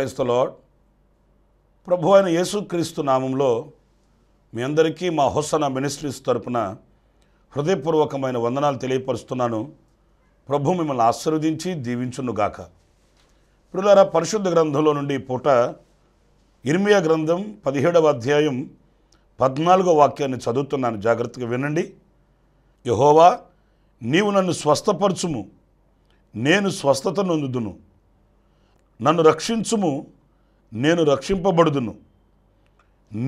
క్రైస్తలో ప్రభు అయిన యేసుక్రీస్తు నామంలో మీ అందరికీ మా హొస్సన మినిస్ట్రీస్ తరపున హృదయపూర్వకమైన వందనాలు తెలియపరుస్తున్నాను ప్రభు మిమ్మల్ని ఆశీర్వదించి దీవించునుగాక పిల్లలారా పరిశుద్ధ గ్రంథంలో నుండి పూట ఇర్మియా గ్రంథం పదిహేడవ అధ్యాయం పద్నాలుగో వాక్యాన్ని చదువుతున్నాను జాగ్రత్తగా వినండి యహోవా నీవు నన్ను స్వస్థపరచుము నేను స్వస్థత నొందుదును నన్ను రక్షించుము నేను రక్షింపబడుదును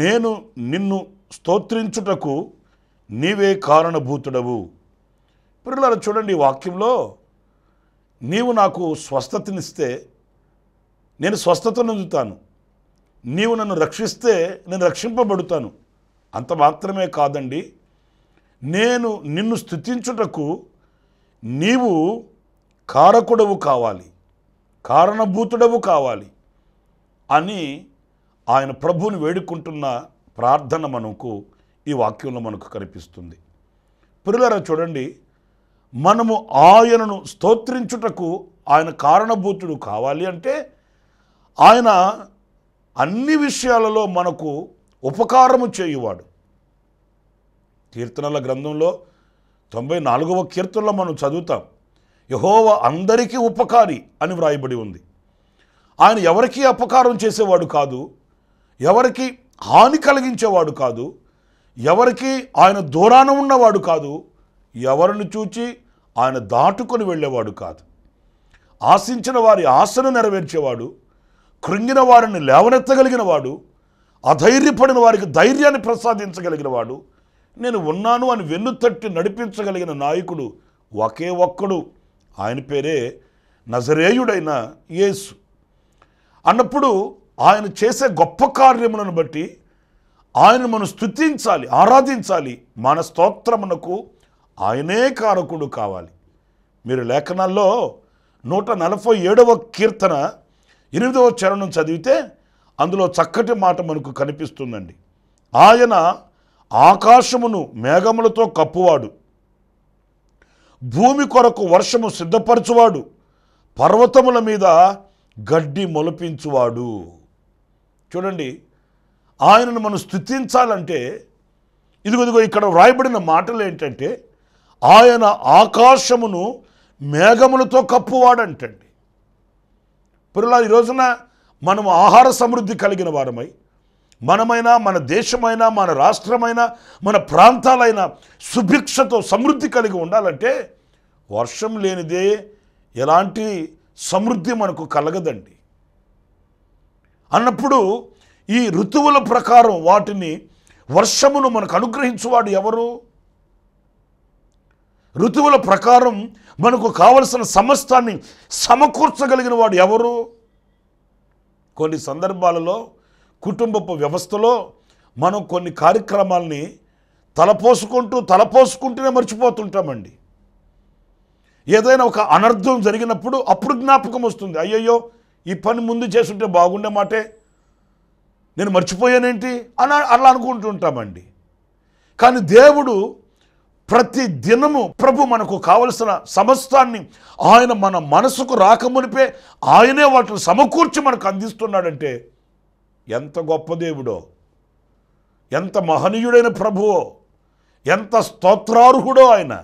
నేను నిన్ను స్తోత్రించుటకు నీవే కారణభూతుడవు పిల్లలు చూడండి వాక్యంలో నీవు నాకు స్వస్థతనిస్తే నేను నొందుతాను నీవు నన్ను రక్షిస్తే నేను రక్షింపబడుతాను అంత మాత్రమే కాదండి నేను నిన్ను స్థుతించుటకు నీవు కారకుడవు కావాలి కారణభూతుడవు కావాలి అని ఆయన ప్రభువుని వేడుకుంటున్న ప్రార్థన మనకు ఈ వాక్యంలో మనకు కనిపిస్తుంది పిల్లల చూడండి మనము ఆయనను స్తోత్రించుటకు ఆయన కారణభూతుడు కావాలి అంటే ఆయన అన్ని విషయాలలో మనకు ఉపకారము చేయువాడు కీర్తనల గ్రంథంలో తొంభై నాలుగవ కీర్తనలో మనం చదువుతాం యహోవ అందరికీ ఉపకారి అని వ్రాయబడి ఉంది ఆయన ఎవరికీ అపకారం చేసేవాడు కాదు ఎవరికి హాని కలిగించేవాడు కాదు ఎవరికి ఆయన దూరాన ఉన్నవాడు కాదు ఎవరిని చూచి ఆయన దాటుకొని వెళ్ళేవాడు కాదు ఆశించిన వారి ఆశను నెరవేర్చేవాడు కృంగిన వారిని లేవనెత్తగలిగిన వాడు అధైర్యపడిన వారికి ధైర్యాన్ని ప్రసాదించగలిగిన వాడు నేను ఉన్నాను అని వెన్ను తట్టి నడిపించగలిగిన నాయకుడు ఒకే ఒక్కడు ఆయన పేరే నజరేయుడైన యేసు అన్నప్పుడు ఆయన చేసే గొప్ప కార్యములను బట్టి ఆయన మనం స్థుతించాలి ఆరాధించాలి మన స్తోత్రమునకు ఆయనే కారకుడు కావాలి మీరు లేఖనాల్లో నూట నలభై ఏడవ కీర్తన ఎనిమిదవ చరణం చదివితే అందులో చక్కటి మాట మనకు కనిపిస్తుందండి ఆయన ఆకాశమును మేఘములతో కప్పువాడు భూమి కొరకు వర్షము సిద్ధపరచువాడు పర్వతముల మీద గడ్డి మొలపించువాడు చూడండి ఆయనను మనం స్థుతించాలంటే ఇదిగోదిగో ఇక్కడ వ్రాయబడిన మాటలు ఏంటంటే ఆయన ఆకాశమును మేఘములతో కప్పువాడంటండి పిల్లల ఈ రోజున మనం ఆహార సమృద్ధి కలిగిన వారమై మనమైనా మన దేశమైనా మన రాష్ట్రమైనా మన ప్రాంతాలైనా సుభిక్షతో సమృద్ధి కలిగి ఉండాలంటే వర్షం లేనిదే ఎలాంటి సమృద్ధి మనకు కలగదండి అన్నప్పుడు ఈ ఋతువుల ప్రకారం వాటిని వర్షమును మనకు అనుగ్రహించువాడు ఎవరు ఋతువుల ప్రకారం మనకు కావలసిన సమస్తాన్ని సమకూర్చగలిగిన వాడు ఎవరు కొన్ని సందర్భాలలో కుటుంబపు వ్యవస్థలో మనం కొన్ని కార్యక్రమాల్ని తలపోసుకుంటూ తలపోసుకుంటూనే మర్చిపోతుంటామండి ఏదైనా ఒక అనర్థం జరిగినప్పుడు అప్పుడు జ్ఞాపకం వస్తుంది అయ్యయ్యో ఈ పని ముందు చేస్తుంటే బాగుండే మాటే నేను మర్చిపోయానేంటి అని అలా అనుకుంటుంటామండి కానీ దేవుడు ప్రతి దినము ప్రభు మనకు కావలసిన సమస్తాన్ని ఆయన మన మనసుకు రాకమునిపే ఆయనే వాటిని సమకూర్చి మనకు అందిస్తున్నాడంటే ఎంత గొప్ప దేవుడో ఎంత మహనీయుడైన ప్రభువో ఎంత స్తోత్రార్హుడో ఆయన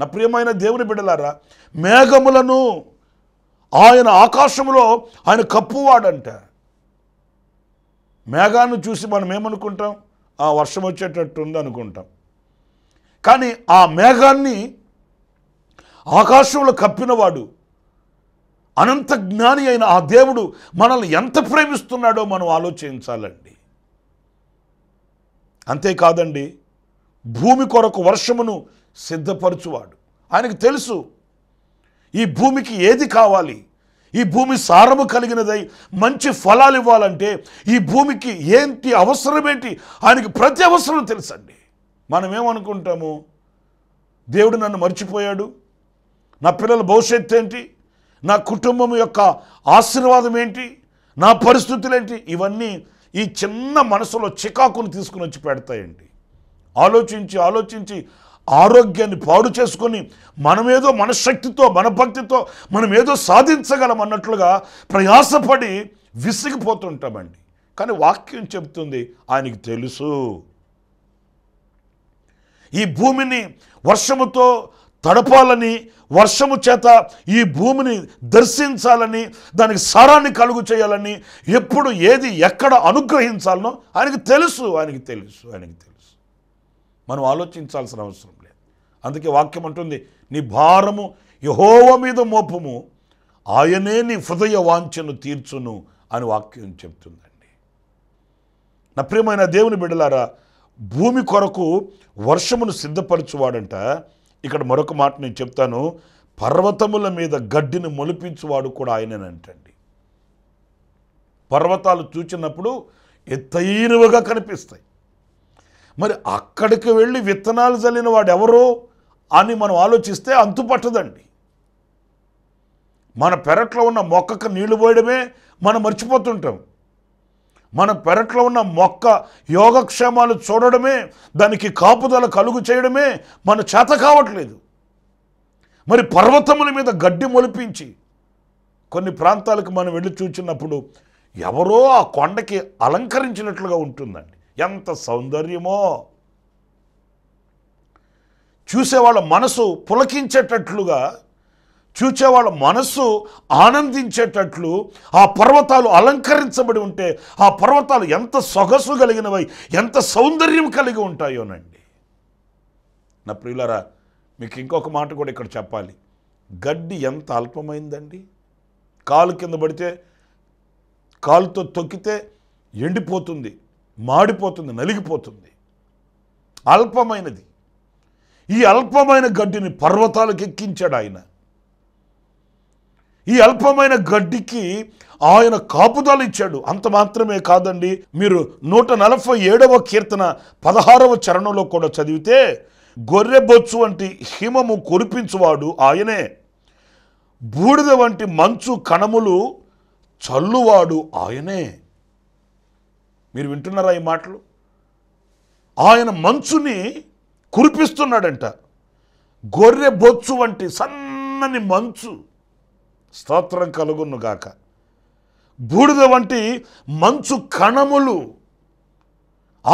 నా ప్రియమైన దేవుని బిడలారా మేఘములను ఆయన ఆకాశంలో ఆయన కప్పువాడంట మేఘాన్ని చూసి మనం ఏమనుకుంటాం ఆ వర్షం వచ్చేటట్టు ఉంది అనుకుంటాం కానీ ఆ మేఘాన్ని ఆకాశంలో కప్పినవాడు అనంత జ్ఞాని అయిన ఆ దేవుడు మనల్ని ఎంత ప్రేమిస్తున్నాడో మనం ఆలోచించాలండి అంతేకాదండి భూమి కొరకు వర్షమును సిద్ధపరచువాడు ఆయనకు తెలుసు ఈ భూమికి ఏది కావాలి ఈ భూమి సారము కలిగినదై మంచి ఫలాలు ఇవ్వాలంటే ఈ భూమికి ఏంటి అవసరమేంటి ఆయనకి ప్రతి అవసరం తెలుసండి మనం ఏమనుకుంటాము దేవుడు నన్ను మర్చిపోయాడు నా పిల్లల భవిష్యత్తు ఏంటి నా కుటుంబం యొక్క ఆశీర్వాదం ఏంటి నా పరిస్థితులు ఏంటి ఇవన్నీ ఈ చిన్న మనసులో చికాకును తీసుకుని వచ్చి పెడతాయండి ఆలోచించి ఆలోచించి ఆరోగ్యాన్ని పాడు చేసుకొని మనమేదో మనశ్శక్తితో మన భక్తితో మనం ఏదో సాధించగలం అన్నట్లుగా ప్రయాసపడి విసిగిపోతుంటామండి కానీ వాక్యం చెబుతుంది ఆయనకి తెలుసు ఈ భూమిని వర్షముతో తడపాలని వర్షము చేత ఈ భూమిని దర్శించాలని దానికి సారాన్ని కలుగు చేయాలని ఎప్పుడు ఏది ఎక్కడ అనుగ్రహించాలనో ఆయనకి తెలుసు ఆయనకి తెలుసు ఆయనకి తెలుసు మనం ఆలోచించాల్సిన అవసరం లేదు అందుకే వాక్యం అంటుంది నీ భారము యహోవ మీద మోపము ఆయనే నీ హృదయ వాంఛను తీర్చును అని వాక్యం చెప్తుందండి నా ప్రియమైన దేవుని బిడ్డలారా భూమి కొరకు వర్షమును సిద్ధపరచువాడంట ఇక్కడ మరొక మాట నేను చెప్తాను పర్వతముల మీద గడ్డిని మొలిపించువాడు కూడా ఆయననంటండి పర్వతాలు చూచినప్పుడు ఎత్తైనవిగా కనిపిస్తాయి మరి అక్కడికి వెళ్ళి విత్తనాలు చల్లిన వాడు ఎవరు అని మనం ఆలోచిస్తే అంతుపట్టదండి మన పెరట్లో ఉన్న మొక్కకు నీళ్లు పోయడమే మనం మర్చిపోతుంటాం మన పెరట్లో ఉన్న మొక్క యోగక్షేమాలు చూడడమే దానికి కాపుదల కలుగు చేయడమే మన చేత కావట్లేదు మరి పర్వతముల మీద గడ్డి మొలిపించి కొన్ని ప్రాంతాలకు మనం వెళ్ళి చూచినప్పుడు ఎవరో ఆ కొండకి అలంకరించినట్లుగా ఉంటుందండి ఎంత సౌందర్యమో చూసేవాళ్ళ మనసు పులకించేటట్లుగా చూచేవాళ్ళ మనస్సు ఆనందించేటట్లు ఆ పర్వతాలు అలంకరించబడి ఉంటే ఆ పర్వతాలు ఎంత సొగసు కలిగినవై ఎంత సౌందర్యం కలిగి ఉంటాయోనండి నా ప్రియులరా మీకు ఇంకొక మాట కూడా ఇక్కడ చెప్పాలి గడ్డి ఎంత అల్పమైందండి కాలు కింద పడితే కాలుతో తొక్కితే ఎండిపోతుంది మాడిపోతుంది నలిగిపోతుంది అల్పమైనది ఈ అల్పమైన గడ్డిని పర్వతాలకు ఎక్కించాడు ఆయన ఈ అల్పమైన గడ్డికి ఆయన కాపుదాలు ఇచ్చాడు అంత మాత్రమే కాదండి మీరు నూట నలభై ఏడవ కీర్తన పదహారవ చరణంలో కూడా చదివితే గొర్రె బొచ్చు వంటి హిమము కురిపించువాడు ఆయనే బూడిద వంటి మంచు కణములు చల్లువాడు ఆయనే మీరు వింటున్నారా ఈ మాటలు ఆయన మంచుని కురిపిస్తున్నాడంట గొర్రె బొచ్చు వంటి సన్నని మంచు స్తోత్రం కలుగునుగాక బూడిద వంటి మంచు కణములు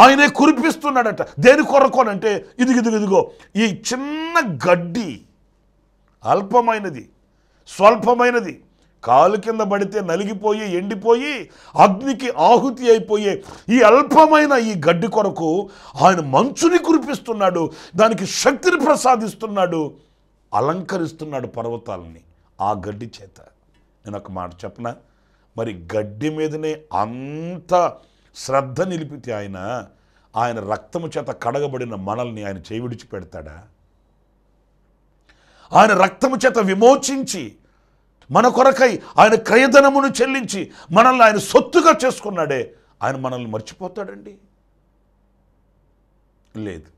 ఆయనే కురిపిస్తున్నాడట దేని కొరకు అంటే ఇదిగి ఇదిగో ఈ చిన్న గడ్డి అల్పమైనది స్వల్పమైనది కాలు కింద పడితే నలిగిపోయి ఎండిపోయి అగ్నికి ఆహుతి అయిపోయే ఈ అల్పమైన ఈ గడ్డి కొరకు ఆయన మంచుని కురిపిస్తున్నాడు దానికి శక్తిని ప్రసాదిస్తున్నాడు అలంకరిస్తున్నాడు పర్వతాలని ఆ గడ్డి చేత నేను ఒక మాట చెప్పన మరి గడ్డి మీదనే అంత శ్రద్ధ నిలిపితే ఆయన ఆయన రక్తము చేత కడగబడిన మనల్ని ఆయన చేయి విడిచిపెడతాడా ఆయన రక్తము చేత విమోచించి మన కొరకై ఆయన క్రయధనమును చెల్లించి మనల్ని ఆయన సొత్తుగా చేసుకున్నాడే ఆయన మనల్ని మర్చిపోతాడండి లేదు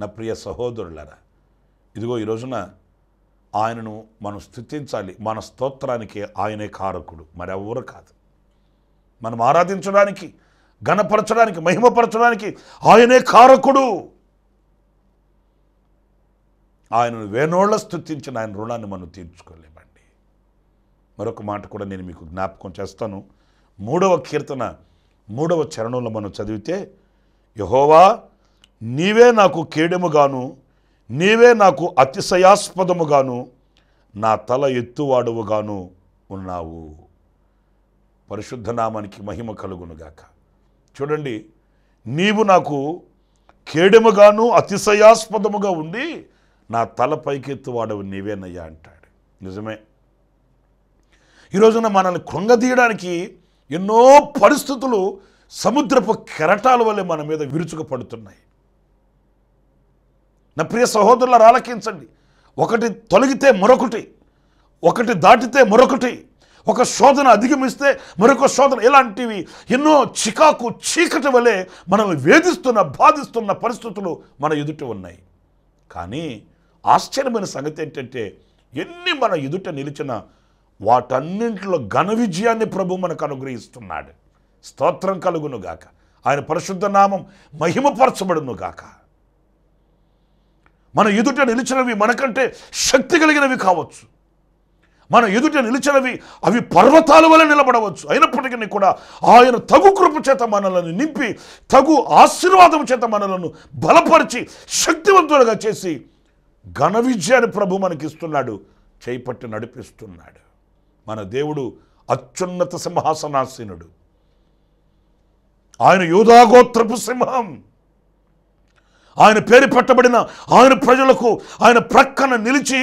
నా ప్రియ సహోదరులరా ఇదిగో ఈ రోజున ఆయనను మనం స్థుతించాలి మన స్తోత్రానికి ఆయనే కారకుడు మరి ఎవరు కాదు మనం ఆరాధించడానికి ఘనపరచడానికి మహిమపరచడానికి ఆయనే కారకుడు ఆయనను వేణోళ్ళ స్థుతించిన ఆయన రుణాన్ని మనం తీర్చుకోలేమండి మరొక మాట కూడా నేను మీకు జ్ఞాపకం చేస్తాను మూడవ కీర్తన మూడవ చరణంలో మనం చదివితే యహోవా నీవే నాకు కీడముగాను నీవే నాకు అతిశయాస్పదముగాను నా తల ఎత్తువాడువుగాను ఉన్నావు పరిశుద్ధనామానికి మహిమ కలుగునుగాక చూడండి నీవు నాకు కేడముగాను అతిశయాస్పదముగా ఉండి నా తల పైకెత్తువాడవు నీవేనయ్యా అంటాడు నిజమే ఈరోజున మనల్ని కృంగదీయడానికి ఎన్నో పరిస్థితులు సముద్రపు కెరటాల వల్లే మన మీద విరుచుకు పడుతున్నాయి నా ప్రియ సహోదరులు ఆలకించండి ఒకటి తొలగితే మరొకటి ఒకటి దాటితే మరొకటి ఒక శోధన అధిగమిస్తే మరొక శోధన ఇలాంటివి ఎన్నో చికాకు చీకటి వలె మనల్ని వేధిస్తున్న బాధిస్తున్న పరిస్థితులు మన ఎదుట ఉన్నాయి కానీ ఆశ్చర్యమైన సంగతి ఏంటంటే ఎన్ని మన ఎదుట నిలిచిన వాటన్నింటిలో ఘన విజయాన్ని ప్రభు మనకు అనుగ్రహిస్తున్నాడు స్తోత్రం కలుగును గాక ఆయన పరిశుద్ధ నామం మహిమపరచబడును గాక మన ఎదుట నిలిచినవి మనకంటే శక్తి కలిగినవి కావచ్చు మన ఎదుట నిలిచినవి అవి పర్వతాల వల్ల నిలబడవచ్చు అయినప్పటికీ కూడా ఆయన తగు కృప చేత మనలను నింపి తగు ఆశీర్వాదం చేత మనలను బలపరిచి శక్తివంతులుగా చేసి ఘన విజయాన్ని ప్రభు మనకిస్తున్నాడు చేపట్టి నడిపిస్తున్నాడు మన దేవుడు అత్యున్నత సింహాసనాసీనుడు ఆయన యోధాగోత్రపు సింహం ఆయన పేరు పెట్టబడిన ఆయన ప్రజలకు ఆయన ప్రక్కన నిలిచి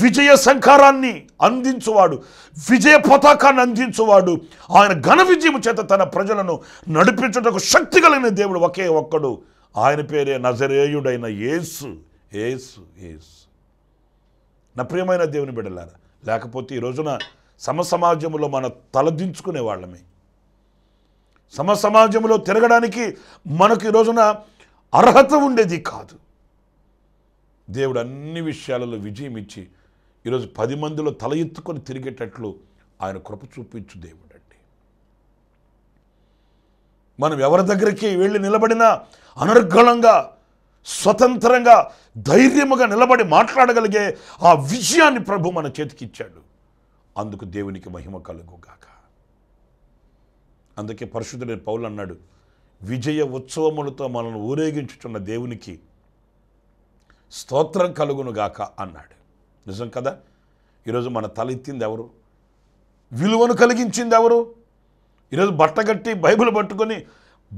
విజయ సంకారాన్ని అందించువాడు విజయ పతాకాన్ని అందించువాడు ఆయన ఘన విజయం చేత తన ప్రజలను నడిపించుటకు శక్తి కలిగిన దేవుడు ఒకే ఒక్కడు ఆయన పేరే నజరేయుడైన యేసు ఏసు ఏసు నా ప్రియమైన దేవుని బిడ్డలారా లేకపోతే ఈ రోజున సమాజంలో మన తలదించుకునే వాళ్ళమే సమాజంలో తిరగడానికి మనకు ఈ రోజున అర్హత ఉండేది కాదు దేవుడు అన్ని విషయాలలో విజయం ఇచ్చి ఈరోజు పది మందిలో తల ఎత్తుకొని తిరిగేటట్లు ఆయన కృప చూపించు దేవుడు అండి మనం ఎవరి దగ్గరికి వెళ్ళి నిలబడినా అనర్గళంగా స్వతంత్రంగా ధైర్యముగా నిలబడి మాట్లాడగలిగే ఆ విజయాన్ని ప్రభు మన చేతికి ఇచ్చాడు అందుకు దేవునికి మహిమ కలుగుగాక అందుకే పరిశుద్ధుడు పౌలు అన్నాడు విజయ ఉత్సవములతో మనల్ని ఊరేగించుచున్న దేవునికి స్తోత్రం కలుగునుగాక అన్నాడు నిజం కదా ఈరోజు మన తల ఎత్తింది ఎవరు విలువను కలిగించింది ఎవరు ఈరోజు బట్టగట్టి బైబిల్ పట్టుకొని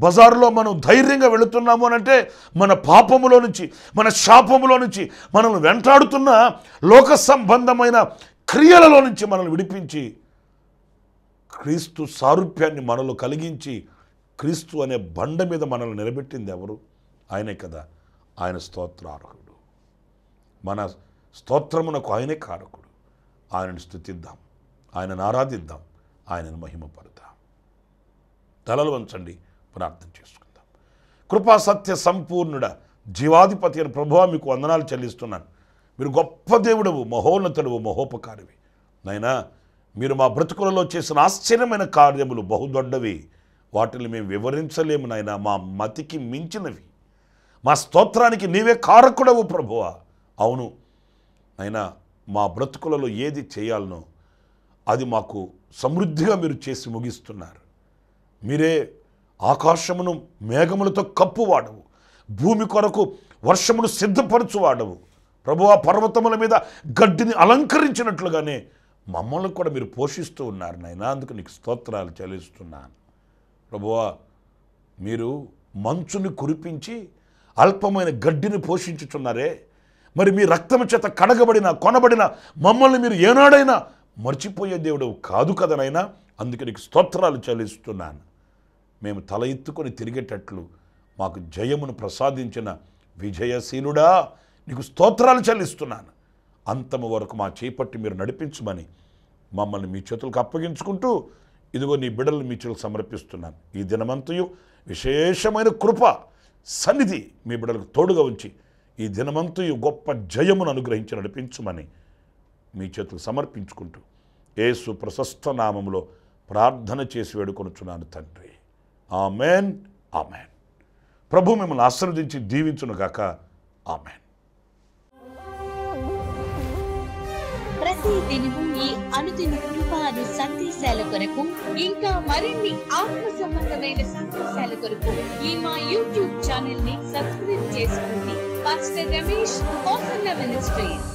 బజార్లో మనం ధైర్యంగా వెళుతున్నాము అంటే మన పాపములో నుంచి మన శాపములో నుంచి మనల్ని వెంటాడుతున్న లోక సంబంధమైన క్రియలలో నుంచి మనల్ని విడిపించి క్రీస్తు సారూప్యాన్ని మనలో కలిగించి క్రీస్తు అనే బండ మీద మనల్ని నిలబెట్టింది ఎవరు ఆయనే కదా ఆయన స్తోత్రార్హుడు మన స్తోత్రమునకు ఆయనే కారకుడు ఆయనను స్థుతిద్దాం ఆయనను ఆరాధిద్దాం ఆయనను మహిమపడదాం తలలు వంచండి ప్రార్థన చేసుకుందాం కృపా సత్య సంపూర్ణుడ జీవాధిపతి అని ప్రభువా మీకు వందనాలు చెల్లిస్తున్నాను మీరు గొప్ప దేవుడవు మహోన్నతుడు మహోపకారివి నైనా మీరు మా బ్రతుకులలో చేసిన ఆశ్చర్యమైన కార్యములు బహుదొడ్డవి వాటిని మేము వివరించలేము నాయన మా మతికి మించినవి మా స్తోత్రానికి నీవే కారకుడవు ప్రభువ అవును అయినా మా బ్రతుకులలో ఏది చేయాలనో అది మాకు సమృద్ధిగా మీరు చేసి ముగిస్తున్నారు మీరే ఆకాశమును మేఘములతో కప్పువాడవు భూమి కొరకు వర్షమును సిద్ధపరచువాడవు ప్రభు ఆ పర్వతముల మీద గడ్డిని అలంకరించినట్లుగానే మమ్మల్ని కూడా మీరు పోషిస్తూ ఉన్నారు నాయన అందుకు నీకు స్తోత్రాలు చెల్లిస్తున్నాను ప్రభువా మీరు మంచుని కురిపించి అల్పమైన గడ్డిని పోషించుచున్నారే మరి మీ రక్తం చేత కడగబడిన కొనబడిన మమ్మల్ని మీరు ఏనాడైనా మర్చిపోయే దేవుడు కాదు కదనైనా అందుకే నీకు స్తోత్రాలు చెల్లిస్తున్నాను మేము తల ఎత్తుకొని తిరిగేటట్లు మాకు జయమును ప్రసాదించిన విజయశీలుడా నీకు స్తోత్రాలు చెల్లిస్తున్నాను అంతము వరకు మా చేపట్టి మీరు నడిపించమని మమ్మల్ని మీ చేతులకు అప్పగించుకుంటూ ఇదిగో నీ బిడలు మీ చెడుకు సమర్పిస్తున్నాను ఈ దినమంతయు విశేషమైన కృప సన్నిధి మీ బిడలకు తోడుగా ఉంచి ఈ దినమంతయు గొప్ప జయమును అనుగ్రహించి నడిపించుమని మీ చేతులు సమర్పించుకుంటూ ఏసు ప్రశస్త నామంలో ప్రార్థన చేసి వేడుకొనుచున్నాను తండ్రి ఆమెన్ ఆమెన్ ప్రభు మిమ్మల్ని ఆశీర్వదించి దీవించునుగాక ఆమెన్ ఈ ఇంకా ఆత్మ ఈ మా యూట్యూబ్ ఛానల్ ని సబ్స్క్రైబ్ చేసుకోండి పాస్టర్ రమేష్ మినిస్ట్రీస్